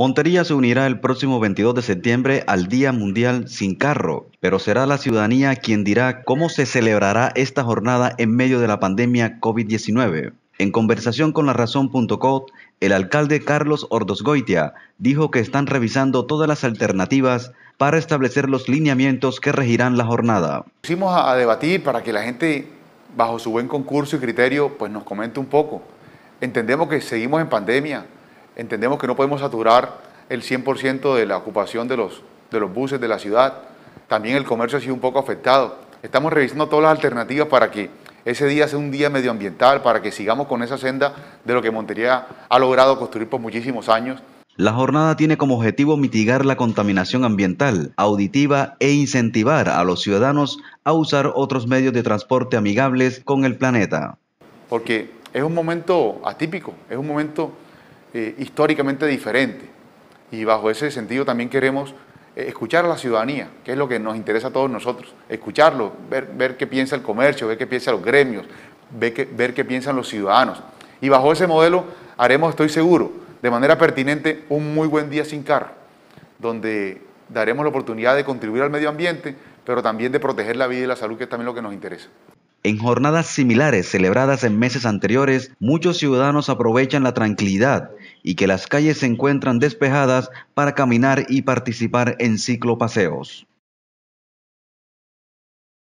Montería se unirá el próximo 22 de septiembre al Día Mundial Sin Carro, pero será la ciudadanía quien dirá cómo se celebrará esta jornada en medio de la pandemia COVID-19. En conversación con la razón.co, el alcalde Carlos Ordosgoitia dijo que están revisando todas las alternativas para establecer los lineamientos que regirán la jornada. Pusimos a debatir para que la gente, bajo su buen concurso y criterio, pues nos comente un poco. Entendemos que seguimos en pandemia, Entendemos que no podemos saturar el 100% de la ocupación de los, de los buses de la ciudad. También el comercio ha sido un poco afectado. Estamos revisando todas las alternativas para que ese día sea un día medioambiental, para que sigamos con esa senda de lo que Montería ha logrado construir por muchísimos años. La jornada tiene como objetivo mitigar la contaminación ambiental, auditiva e incentivar a los ciudadanos a usar otros medios de transporte amigables con el planeta. Porque es un momento atípico, es un momento eh, históricamente diferente. Y bajo ese sentido también queremos eh, escuchar a la ciudadanía, que es lo que nos interesa a todos nosotros, escucharlo, ver, ver qué piensa el comercio, ver qué piensan los gremios, ver qué, ver qué piensan los ciudadanos. Y bajo ese modelo haremos, estoy seguro, de manera pertinente, un muy buen día sin carro, donde daremos la oportunidad de contribuir al medio ambiente, pero también de proteger la vida y la salud, que es también lo que nos interesa. En jornadas similares celebradas en meses anteriores, muchos ciudadanos aprovechan la tranquilidad y que las calles se encuentran despejadas para caminar y participar en ciclopaseos.